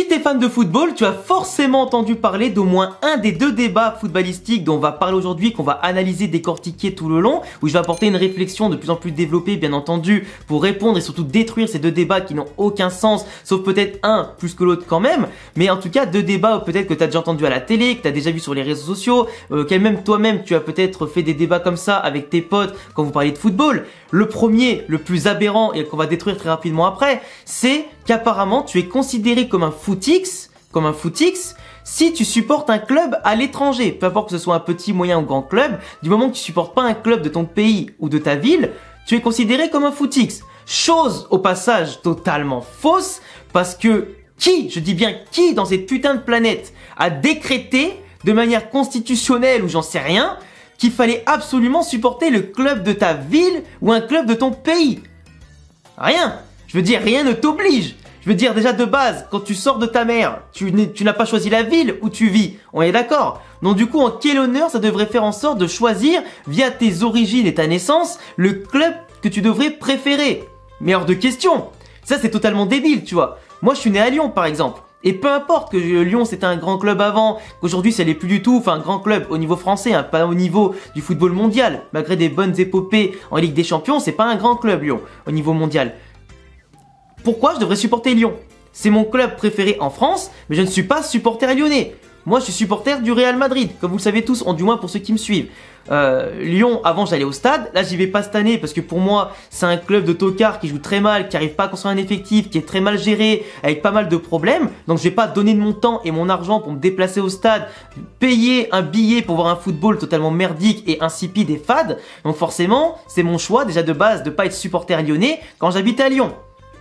Si t'es fan de football, tu as forcément entendu parler d'au moins un des deux débats footballistiques dont on va parler aujourd'hui, qu'on va analyser, décortiquer tout le long, où je vais apporter une réflexion de plus en plus développée, bien entendu, pour répondre et surtout détruire ces deux débats qui n'ont aucun sens, sauf peut-être un plus que l'autre quand même, mais en tout cas deux débats peut-être que t'as déjà entendu à la télé, que t'as déjà vu sur les réseaux sociaux, euh, même toi-même tu as peut-être fait des débats comme ça avec tes potes quand vous parliez de football. Le premier, le plus aberrant et qu'on va détruire très rapidement après, c'est qu'apparemment tu es considéré comme un footix, comme un footix, si tu supportes un club à l'étranger, peu importe que ce soit un petit, moyen ou grand club, du moment que tu supportes pas un club de ton pays ou de ta ville, tu es considéré comme un footix. Chose au passage totalement fausse, parce que qui, je dis bien qui dans cette putain de planète, a décrété de manière constitutionnelle ou j'en sais rien, qu'il fallait absolument supporter le club de ta ville ou un club de ton pays Rien. Je veux dire, rien ne t'oblige. Je veux dire, déjà de base, quand tu sors de ta mère, tu n'as pas choisi la ville où tu vis. On est d'accord Donc du coup, en quel honneur ça devrait faire en sorte de choisir, via tes origines et ta naissance, le club que tu devrais préférer Mais hors de question Ça, c'est totalement débile, tu vois. Moi, je suis né à Lyon, par exemple. Et peu importe que Lyon c'était un grand club avant, qu'aujourd'hui ça n'est plus du tout, enfin un grand club au niveau français, hein, pas au niveau du football mondial, malgré des bonnes épopées en Ligue des Champions, c'est pas un grand club Lyon au niveau mondial pourquoi je devrais supporter Lyon C'est mon club préféré en France, mais je ne suis pas supporter lyonnais. Moi, je suis supporter du Real Madrid, comme vous le savez tous, en du moins pour ceux qui me suivent. Euh, Lyon, avant j'allais au stade, là j'y vais pas cette année parce que pour moi c'est un club de tocard qui joue très mal, qui n'arrive pas à construire un effectif, qui est très mal géré, avec pas mal de problèmes. Donc je vais pas donner de mon temps et mon argent pour me déplacer au stade, payer un billet pour voir un football totalement merdique et insipide et fade. Donc forcément c'est mon choix déjà de base de pas être supporter lyonnais quand j'habite à Lyon.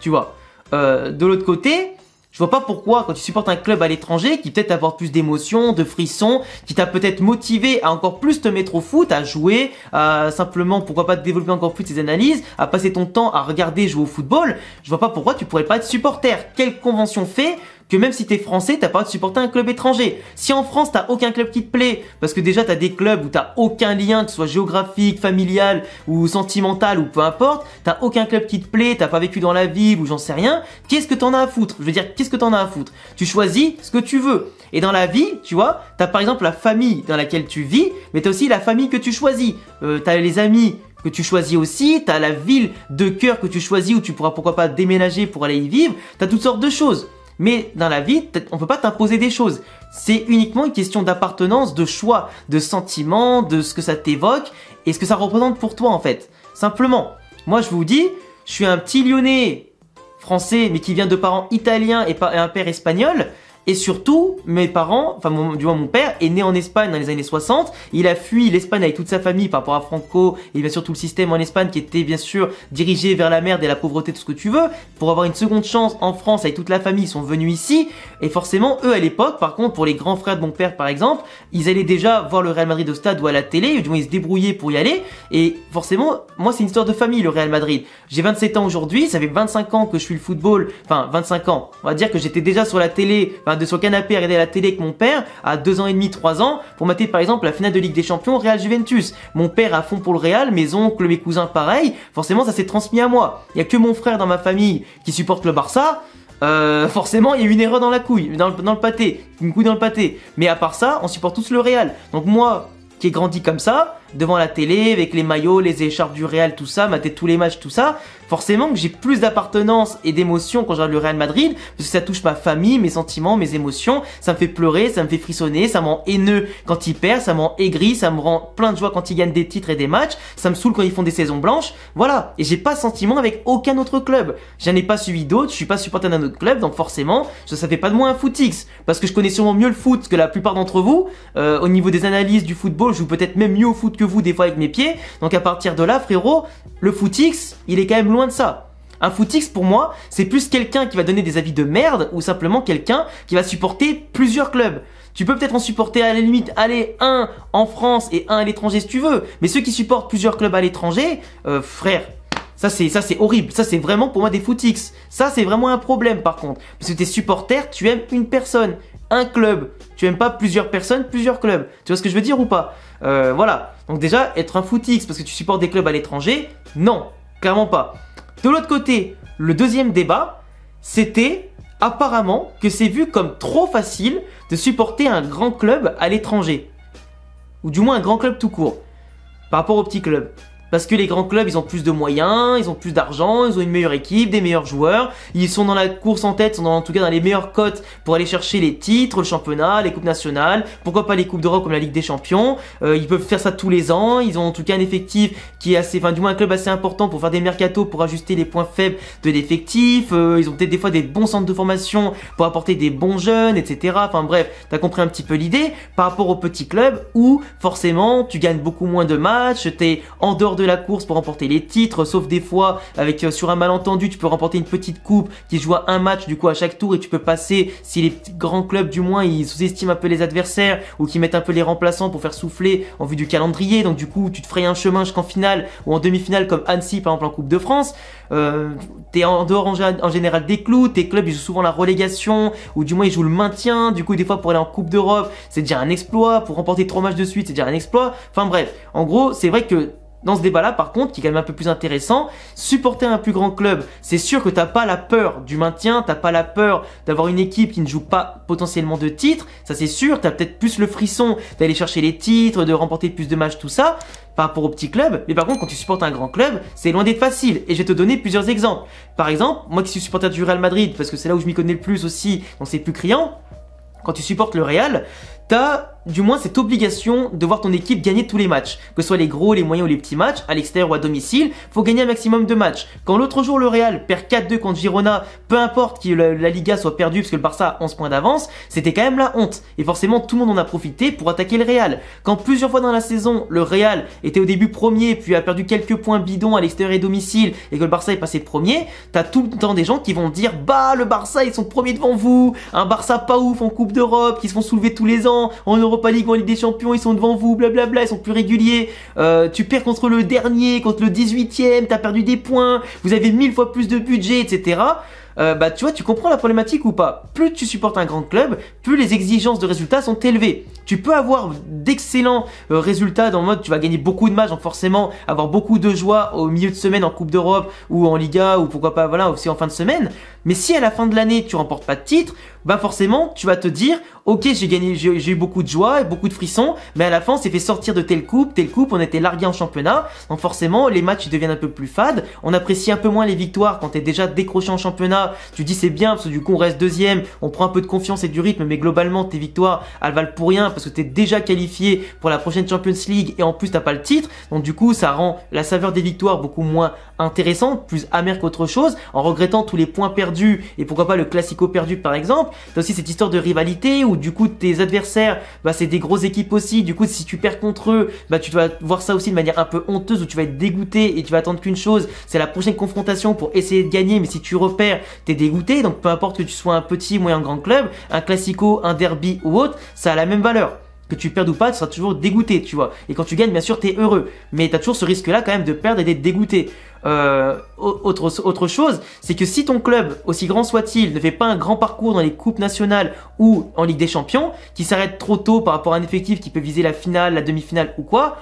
Tu vois. Euh, de l'autre côté, je vois pas pourquoi quand tu supportes un club à l'étranger qui peut-être avoir plus d'émotions, de frissons, qui t'a peut-être motivé à encore plus te mettre au foot, à jouer, à simplement pourquoi pas développer encore plus tes analyses, à passer ton temps à regarder jouer au football, je vois pas pourquoi tu pourrais pas être supporter. Quelle convention fait que même si t'es français, t'as pas de supporter un club étranger. Si en France, t'as aucun club qui te plaît, parce que déjà t'as des clubs où t'as aucun lien, que ce soit géographique, familial ou sentimental ou peu importe, t'as aucun club qui te plaît, t'as pas vécu dans la vie ou j'en sais rien, qu'est-ce que t'en as à foutre Je veux dire, qu'est-ce que t'en as à foutre Tu choisis ce que tu veux. Et dans la vie, tu vois, t'as par exemple la famille dans laquelle tu vis, mais t'as aussi la famille que tu choisis. Tu euh, t'as les amis que tu choisis aussi, t'as la ville de cœur que tu choisis où tu pourras pourquoi pas déménager pour aller y vivre, t'as toutes sortes de choses. Mais dans la vie, on peut pas t'imposer des choses. C'est uniquement une question d'appartenance, de choix, de sentiment, de ce que ça t'évoque et ce que ça représente pour toi en fait. Simplement, moi je vous dis, je suis un petit lyonnais français mais qui vient de parents italiens et un père espagnol. Et surtout, mes parents, enfin du moins mon père, est né en Espagne dans les années 60. Il a fui l'Espagne avec toute sa famille par rapport à Franco et bien sûr tout le système en Espagne qui était bien sûr dirigé vers la merde et la pauvreté, tout ce que tu veux. Pour avoir une seconde chance en France avec toute la famille, ils sont venus ici. Et forcément, eux à l'époque, par contre, pour les grands frères de mon père par exemple, ils allaient déjà voir le Real Madrid au stade ou à la télé, du moins ils se débrouillaient pour y aller. Et forcément, moi c'est une histoire de famille le Real Madrid. J'ai 27 ans aujourd'hui, ça fait 25 ans que je suis le football, enfin 25 ans. On va dire que j'étais déjà sur la télé, enfin, de son canapé à regarder la télé avec mon père à 2 ans et demi, 3 ans pour mater par exemple la finale de Ligue des Champions Real Juventus. Mon père à fond pour le Real, mes oncles, mes cousins pareil, forcément ça s'est transmis à moi. Il y a que mon frère dans ma famille qui supporte le Barça. Euh, forcément, il y a une erreur dans la couille, dans le, dans le pâté, une couille dans le pâté. Mais à part ça, on supporte tous le Real. Donc moi, qui ai grandi comme ça, devant la télé avec les maillots, les écharpes du Real, tout ça, mater tous les matchs, tout ça, forcément que j'ai plus d'appartenance et d'émotion quand je regarde le Real Madrid, parce que ça touche ma famille, mes sentiments, mes émotions, ça me fait pleurer, ça me fait frissonner, ça me rend haineux quand il perd, ça m'en rend ça me rend plein de joie quand il gagne des titres et des matchs, ça me saoule quand ils font des saisons blanches, voilà, et j'ai pas sentiment avec aucun autre club. J'en ai pas suivi d'autres, je suis pas supporter d'un autre club, donc forcément, ça, ça fait pas de moi un footix, parce que je connais sûrement mieux le foot que la plupart d'entre vous, euh, au niveau des analyses du football, je joue peut-être même mieux au foot que vous des fois avec mes pieds. Donc à partir de là, frérot, le footix, il est quand même loin de ça. Un footix pour moi, c'est plus quelqu'un qui va donner des avis de merde ou simplement quelqu'un qui va supporter plusieurs clubs. Tu peux peut-être en supporter à la limite, aller un en France et un à l'étranger si tu veux. Mais ceux qui supportent plusieurs clubs à l'étranger, euh, frère, ça c'est ça c'est horrible. Ça c'est vraiment pour moi des footix. Ça c'est vraiment un problème par contre. Parce que tes supporters, tu aimes une personne un club. Tu aimes pas plusieurs personnes, plusieurs clubs. Tu vois ce que je veux dire ou pas euh, Voilà. Donc déjà, être un footix parce que tu supportes des clubs à l'étranger, non, clairement pas. De l'autre côté, le deuxième débat, c'était apparemment que c'est vu comme trop facile de supporter un grand club à l'étranger. Ou du moins un grand club tout court, par rapport aux petits clubs. Parce que les grands clubs, ils ont plus de moyens, ils ont plus d'argent, ils ont une meilleure équipe, des meilleurs joueurs, ils sont dans la course en tête, ils sont en tout cas dans les meilleures cotes pour aller chercher les titres, le championnat, les coupes nationales, pourquoi pas les coupes d'Europe comme la Ligue des Champions. Euh, ils peuvent faire ça tous les ans, ils ont en tout cas un effectif qui est assez, enfin du moins un club assez important pour faire des mercatos, pour ajuster les points faibles de l'effectif, euh, ils ont peut-être des fois des bons centres de formation pour apporter des bons jeunes, etc. Enfin bref, t'as compris un petit peu l'idée par rapport aux petits clubs où forcément tu gagnes beaucoup moins de matchs, t'es en dehors de la course pour remporter les titres, sauf des fois avec euh, sur un malentendu, tu peux remporter une petite coupe qui joue à un match du coup à chaque tour et tu peux passer si les grands clubs du moins ils sous-estiment un peu les adversaires ou qui mettent un peu les remplaçants pour faire souffler en vue du calendrier. Donc du coup, tu te ferais un chemin jusqu'en finale ou en demi-finale comme Annecy par exemple en Coupe de France. tu euh, t'es en dehors en, en, général des clous, tes clubs ils jouent souvent la relégation ou du moins ils jouent le maintien. Du coup, des fois pour aller en Coupe d'Europe, c'est déjà un exploit. Pour remporter trois matchs de suite, c'est déjà un exploit. Enfin bref, en gros, c'est vrai que dans ce débat-là, par contre, qui est quand même un peu plus intéressant, supporter un plus grand club, c'est sûr que t'as pas la peur du maintien, t'as pas la peur d'avoir une équipe qui ne joue pas potentiellement de titres, ça c'est sûr, t'as peut-être plus le frisson d'aller chercher les titres, de remporter plus de matchs, tout ça, par rapport au petit club, mais par contre, quand tu supportes un grand club, c'est loin d'être facile, et je vais te donner plusieurs exemples. Par exemple, moi qui suis supporter du Real Madrid, parce que c'est là où je m'y connais le plus aussi, donc c'est plus criant, quand tu supportes le Real, t'as du moins cette obligation de voir ton équipe gagner tous les matchs. Que ce soit les gros, les moyens ou les petits matchs, à l'extérieur ou à domicile, faut gagner un maximum de matchs. Quand l'autre jour le Real perd 4-2 contre Girona, peu importe que la, Liga soit perdue parce que le Barça a 11 points d'avance, c'était quand même la honte. Et forcément tout le monde en a profité pour attaquer le Real. Quand plusieurs fois dans la saison, le Real était au début premier, puis a perdu quelques points bidons à l'extérieur et domicile, et que le Barça est passé premier, t'as tout le temps des gens qui vont dire « Bah, le Barça, ils sont premiers devant vous Un Barça pas ouf en Coupe d'Europe, qui se font soulever tous les ans en Europa League, en Ligue des Champions, ils sont devant vous, blablabla, ils sont plus réguliers. Euh, tu perds contre le dernier, contre le 18ème, t'as perdu des points, vous avez mille fois plus de budget, etc. Euh, bah tu vois, tu comprends la problématique ou pas Plus tu supportes un grand club, plus les exigences de résultats sont élevées. Tu peux avoir d'excellents euh, résultats dans le mode tu vas gagner beaucoup de matchs, donc forcément avoir beaucoup de joie au milieu de semaine en Coupe d'Europe ou en Liga ou pourquoi pas voilà aussi en fin de semaine. Mais si à la fin de l'année tu remportes pas de titre, bah forcément tu vas te dire ok j'ai gagné, j'ai eu beaucoup de joie et beaucoup de frissons, mais à la fin c'est fait sortir de telle coupe, telle coupe, on était largué en championnat, donc forcément les matchs deviennent un peu plus fades, on apprécie un peu moins les victoires quand t'es déjà décroché en championnat, tu dis c'est bien parce que du coup on reste deuxième, on prend un peu de confiance et du rythme, mais globalement tes victoires elles valent pour rien parce que t'es déjà qualifié pour la prochaine Champions League et en plus t'as pas le titre. Donc du coup, ça rend la saveur des victoires beaucoup moins intéressante, plus amère qu'autre chose, en regrettant tous les points perdus et pourquoi pas le classico perdu par exemple. T'as aussi cette histoire de rivalité où du coup tes adversaires, bah c'est des grosses équipes aussi. Du coup, si tu perds contre eux, bah tu vas voir ça aussi de manière un peu honteuse où tu vas être dégoûté et tu vas attendre qu'une chose, c'est la prochaine confrontation pour essayer de gagner. Mais si tu repères, t'es dégoûté. Donc peu importe que tu sois un petit, moyen, grand club, un classico, un derby ou autre, ça a la même valeur que tu perds ou pas, tu seras toujours dégoûté, tu vois. Et quand tu gagnes, bien sûr, t'es heureux. Mais tu as toujours ce risque-là quand même de perdre et d'être dégoûté. Euh, autre, autre chose, c'est que si ton club, aussi grand soit-il, ne fait pas un grand parcours dans les coupes nationales ou en Ligue des Champions, qui s'arrête trop tôt par rapport à un effectif qui peut viser la finale, la demi-finale ou quoi,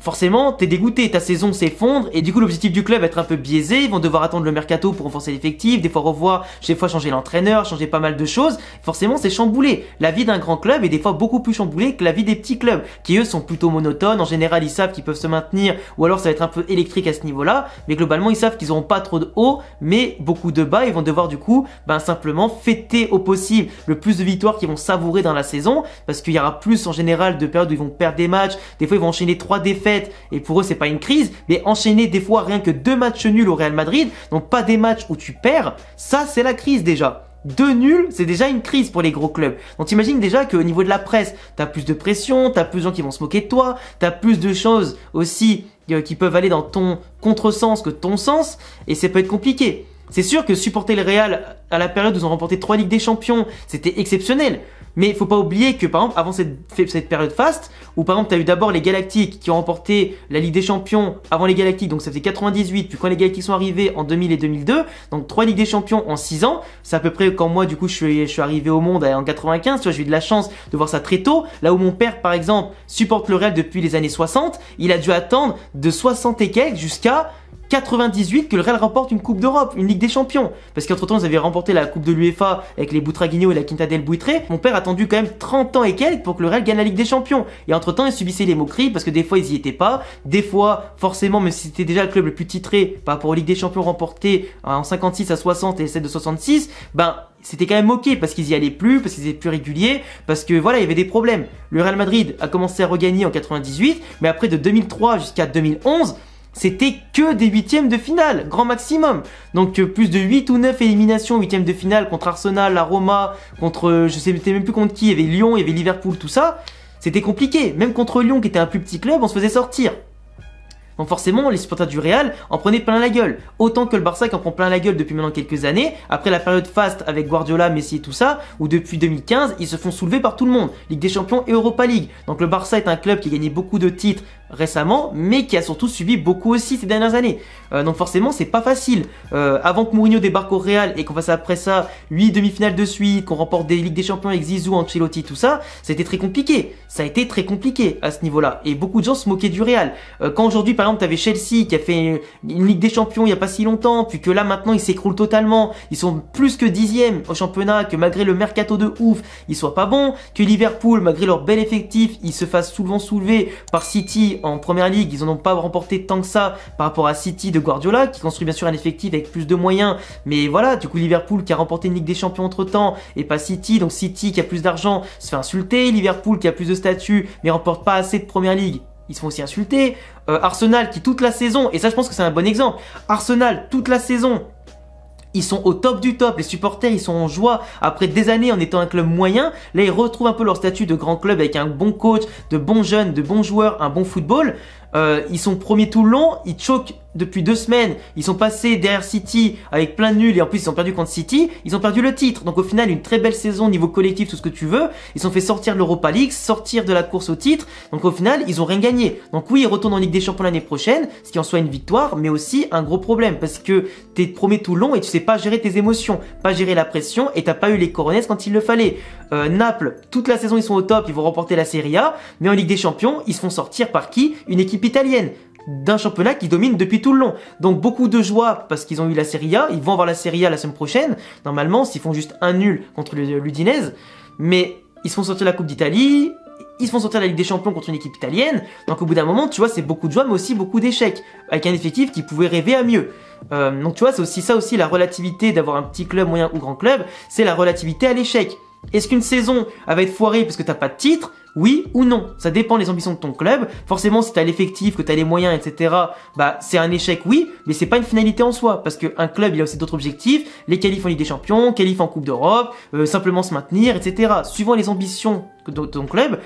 forcément, t'es dégoûté, ta saison s'effondre, et du coup, l'objectif du club est être un peu biaisé, ils vont devoir attendre le mercato pour renforcer l'effectif, des fois revoir, des fois changer l'entraîneur, changer pas mal de choses, forcément, c'est chamboulé. La vie d'un grand club est des fois beaucoup plus chamboulée que la vie des petits clubs, qui eux sont plutôt monotones, en général, ils savent qu'ils peuvent se maintenir, ou alors ça va être un peu électrique à ce niveau-là, mais globalement, ils savent qu'ils auront pas trop de hauts, mais beaucoup de bas, ils vont devoir du coup, ben, simplement fêter au possible le plus de victoires qu'ils vont savourer dans la saison, parce qu'il y aura plus en général de périodes où ils vont perdre des matchs, des fois ils vont enchaîner trois défaites, et pour eux c'est pas une crise, mais enchaîner des fois rien que deux matchs nuls au Real Madrid, donc pas des matchs où tu perds, ça c'est la crise déjà. Deux nuls, c'est déjà une crise pour les gros clubs. Donc t'imagines déjà qu'au niveau de la presse, t'as plus de pression, t'as plus de gens qui vont se moquer de toi, t'as plus de choses aussi euh, qui peuvent aller dans ton contresens que ton sens, et ça peut être compliqué. C'est sûr que supporter le Real à la période où ils ont remporté trois Ligues des Champions, c'était exceptionnel. Mais il faut pas oublier que par exemple avant cette, période faste, où par exemple tu as eu d'abord les Galactiques qui ont remporté la Ligue des Champions avant les Galactiques, donc ça faisait 98, puis quand les Galactiques sont arrivés en 2000 et 2002, donc trois Ligues des Champions en 6 ans, c'est à peu près quand moi du coup je suis, arrivé au monde en 95, tu vois, j'ai eu de la chance de voir ça très tôt, là où mon père par exemple supporte le Real depuis les années 60, il a dû attendre de 60 et quelques jusqu'à 98 que le Real remporte une Coupe d'Europe, une Ligue des Champions. Parce qu'entre-temps, ils avaient remporté la Coupe de l'UEFA avec les Boutraguino et la Quinta del Buitre. Mon père a attendu quand même 30 ans et quelques pour que le Real gagne la Ligue des Champions. Et entre-temps, ils subissaient les moqueries parce que des fois, ils y étaient pas. Des fois, forcément, même si c'était déjà le club le plus titré par rapport aux Ligue des Champions remportées en 56 à 60 et celle de 66, ben, c'était quand même ok parce qu'ils y allaient plus, parce qu'ils étaient plus réguliers, parce que voilà, il y avait des problèmes. Le Real Madrid a commencé à regagner en 98, mais après de 2003 jusqu'à 2011, c'était que des huitièmes de finale, grand maximum. Donc euh, plus de 8 ou 9 éliminations huitièmes de finale contre Arsenal, la Roma, contre euh, je sais même plus contre qui, il y avait Lyon, il y avait Liverpool, tout ça. C'était compliqué, même contre Lyon qui était un plus petit club, on se faisait sortir. Donc forcément, les supporters du Real en prenaient plein la gueule. Autant que le Barça qui en prend plein la gueule depuis maintenant quelques années, après la période fast avec Guardiola, Messi et tout ça, où depuis 2015, ils se font soulever par tout le monde. Ligue des Champions et Europa League. Donc le Barça est un club qui gagnait beaucoup de titres récemment, mais qui a surtout subi beaucoup aussi ces dernières années. Euh, donc forcément, c'est pas facile. Euh, avant que Mourinho débarque au Real et qu'on fasse après ça 8 demi-finales de suite, qu'on remporte des Ligues des Champions avec Zizou, Ancelotti, tout ça, c'était très compliqué. Ça a été très compliqué à ce niveau-là. Et beaucoup de gens se moquaient du Real. Euh, quand aujourd'hui, par exemple, t'avais Chelsea qui a fait une, Ligue des Champions il y a pas si longtemps, puis que là maintenant ils s'écroulent totalement, ils sont plus que dixième au championnat, que malgré le mercato de ouf, ils soient pas bons, que Liverpool, malgré leur bel effectif, ils se fassent souvent soulever par City en première ligue, ils n'ont ont pas remporté tant que ça par rapport à City de Guardiola, qui construit bien sûr un effectif avec plus de moyens, mais voilà, du coup Liverpool qui a remporté une Ligue des Champions entre temps et pas City, donc City qui a plus d'argent se fait insulter, Liverpool qui a plus de statut mais remporte pas assez de première ligue, ils se font aussi insulter, euh, Arsenal qui toute la saison, et ça je pense que c'est un bon exemple, Arsenal toute la saison ils sont au top du top, les supporters ils sont en joie après des années en étant un club moyen, là ils retrouvent un peu leur statut de grand club avec un bon coach, de bons jeunes, de bons joueurs, un bon football, euh, ils sont premiers tout le long, ils choquent depuis deux semaines. Ils sont passés derrière City avec plein de nuls et en plus ils ont perdu contre City. Ils ont perdu le titre. Donc au final, une très belle saison niveau collectif, tout ce que tu veux. Ils ont fait sortir de l'Europa League, sortir de la course au titre. Donc au final, ils ont rien gagné. Donc oui, ils retournent en Ligue des Champions l'année prochaine, ce qui en soit une victoire, mais aussi un gros problème parce que t'es premier tout long et tu sais pas gérer tes émotions, pas gérer la pression et t'as pas eu les coronets quand il le fallait. Euh, Naples, toute la saison ils sont au top, ils vont remporter la Serie A, mais en Ligue des Champions, ils se font sortir par qui Une équipe italienne d'un championnat qui domine depuis tout le long. Donc beaucoup de joie parce qu'ils ont eu la Serie A, ils vont avoir la Serie A la semaine prochaine. Normalement, s'ils font juste un nul contre l'Udinese, mais ils se font sortir la Coupe d'Italie, ils se font sortir la Ligue des Champions contre une équipe italienne. Donc au bout d'un moment, tu vois, c'est beaucoup de joie, mais aussi beaucoup d'échecs, avec un effectif qui pouvait rêver à mieux. Euh, donc tu vois, c'est aussi ça aussi la relativité d'avoir un petit club moyen ou grand club, c'est la relativité à l'échec. Est-ce qu'une saison va être foirée parce que t'as pas de titre oui ou non Ça dépend des ambitions de ton club. Forcément, si t'as l'effectif, que t'as les moyens, etc., bah c'est un échec, oui, mais c'est pas une finalité en soi, parce qu'un club, il a aussi d'autres objectifs, les qualifs en Ligue des Champions, qualifs en Coupe d'Europe, euh, simplement se maintenir, etc. Suivant les ambitions de ton club,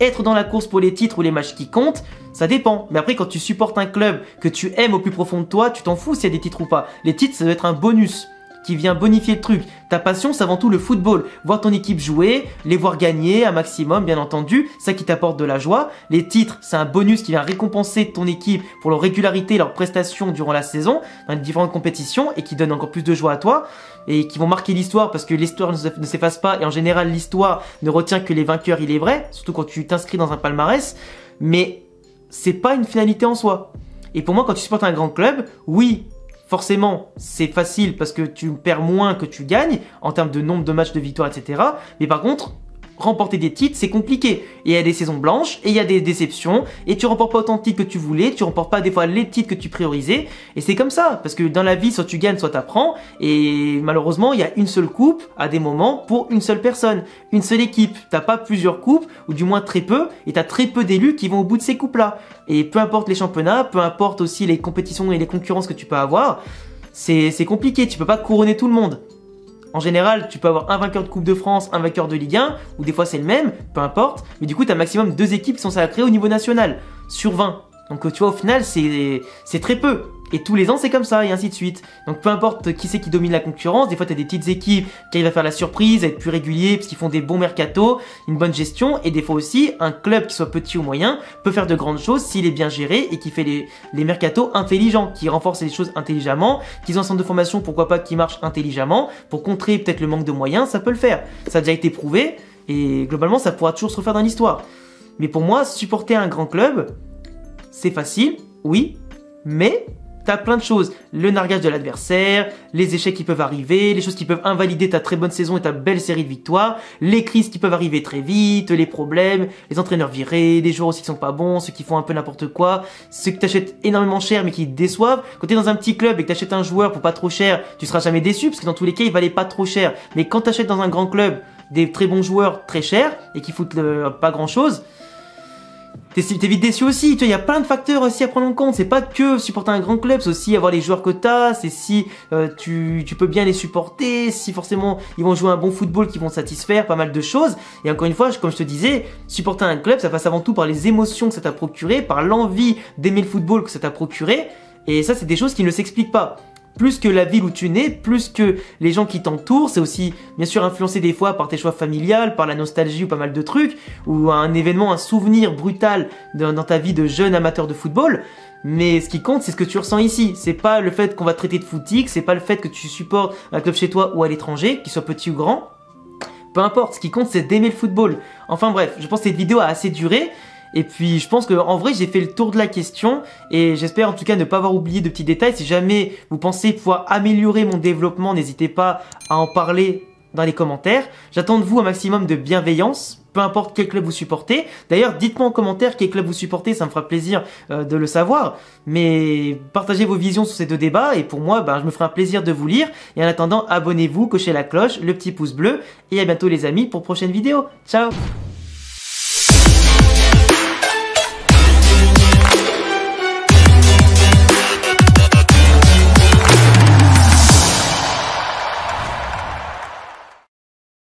être dans la course pour les titres ou les matchs qui comptent, ça dépend. Mais après, quand tu supportes un club que tu aimes au plus profond de toi, tu t'en fous s'il y a des titres ou pas. Les titres, ça doit être un bonus qui vient bonifier le truc. Ta passion, c'est avant tout le football. Voir ton équipe jouer, les voir gagner un maximum, bien entendu, ça qui t'apporte de la joie. Les titres, c'est un bonus qui vient récompenser ton équipe pour leur régularité, leur prestation durant la saison, dans les différentes compétitions, et qui donne encore plus de joie à toi, et qui vont marquer l'histoire, parce que l'histoire ne s'efface pas, et en général, l'histoire ne retient que les vainqueurs, il est vrai, surtout quand tu t'inscris dans un palmarès, mais c'est pas une finalité en soi. Et pour moi, quand tu supportes un grand club, oui, forcément, c'est facile parce que tu perds moins que tu gagnes en termes de nombre de matchs de victoire, etc. Mais par contre, remporter des titres, c'est compliqué. Et il y a des saisons blanches, et il y a des déceptions, et tu remportes pas autant de titres que tu voulais, tu remportes pas des fois les titres que tu priorisais, et c'est comme ça, parce que dans la vie, soit tu gagnes, soit tu apprends. et malheureusement, il y a une seule coupe à des moments pour une seule personne, une seule équipe. T'as pas plusieurs coupes, ou du moins très peu, et t'as très peu d'élus qui vont au bout de ces coupes-là. Et peu importe les championnats, peu importe aussi les compétitions et les concurrences que tu peux avoir, c'est compliqué, tu peux pas couronner tout le monde. En général, tu peux avoir un vainqueur de Coupe de France, un vainqueur de Ligue 1, ou des fois c'est le même, peu importe, mais du coup, tu as maximum deux équipes qui sont sacrées au niveau national, sur 20. Donc tu vois, au final, c'est très peu et tous les ans c'est comme ça, et ainsi de suite. Donc peu importe qui c'est qui domine la concurrence, des fois t'as des petites équipes qui arrivent à faire la surprise, à être plus réguliers, parce qu'ils font des bons mercato, une bonne gestion, et des fois aussi, un club qui soit petit ou moyen peut faire de grandes choses s'il est bien géré et qui fait les, les intelligents, qui renforce les choses intelligemment, qu'ils ont un centre de formation, pourquoi pas, qui marche intelligemment, pour contrer peut-être le manque de moyens, ça peut le faire. Ça a déjà été prouvé, et globalement ça pourra toujours se refaire dans l'histoire. Mais pour moi, supporter un grand club, c'est facile, oui, mais T'as plein de choses. Le nargage de l'adversaire, les échecs qui peuvent arriver, les choses qui peuvent invalider ta très bonne saison et ta belle série de victoires, les crises qui peuvent arriver très vite, les problèmes, les entraîneurs virés, les joueurs aussi qui sont pas bons, ceux qui font un peu n'importe quoi, ceux que t'achètes énormément cher mais qui déçoivent. Quand t'es dans un petit club et que t'achètes un joueur pour pas trop cher, tu seras jamais déçu parce que dans tous les cas il valait pas trop cher. Mais quand t'achètes dans un grand club des très bons joueurs très chers et qui foutent pas grand chose, t'es vite déçu aussi. Tu il y a plein de facteurs aussi à prendre en compte. C'est pas que supporter un grand club, c'est aussi avoir les joueurs que t'as, c'est si euh, tu, tu peux bien les supporter, si forcément ils vont jouer un bon football qui vont satisfaire, pas mal de choses. Et encore une fois, comme je te disais, supporter un club, ça passe avant tout par les émotions que ça t'a procuré, par l'envie d'aimer le football que ça t'a procuré. Et ça, c'est des choses qui ne s'expliquent pas plus que la ville où tu nais, plus que les gens qui t'entourent. C'est aussi, bien sûr, influencé des fois par tes choix familiales, par la nostalgie ou pas mal de trucs, ou un événement, un souvenir brutal dans, ta vie de jeune amateur de football. Mais ce qui compte, c'est ce que tu ressens ici. C'est pas le fait qu'on va traiter de footique, c'est pas le fait que tu supportes un club chez toi ou à l'étranger, qu'il soit petit ou grand. Peu importe, ce qui compte, c'est d'aimer le football. Enfin bref, je pense que cette vidéo a assez duré. Et puis je pense que qu'en vrai j'ai fait le tour de la question et j'espère en tout cas ne pas avoir oublié de petits détails. Si jamais vous pensez pouvoir améliorer mon développement, n'hésitez pas à en parler dans les commentaires. J'attends de vous un maximum de bienveillance peu importe quel club vous supportez. D'ailleurs, dites-moi en commentaire quel club vous supportez, ça me fera plaisir euh, de le savoir. Mais partagez vos visions sur ces deux débats et pour moi, bah, je me ferai un plaisir de vous lire. Et en attendant, abonnez-vous, cochez la cloche, le petit pouce bleu et à bientôt les amis pour prochaine vidéo. Ciao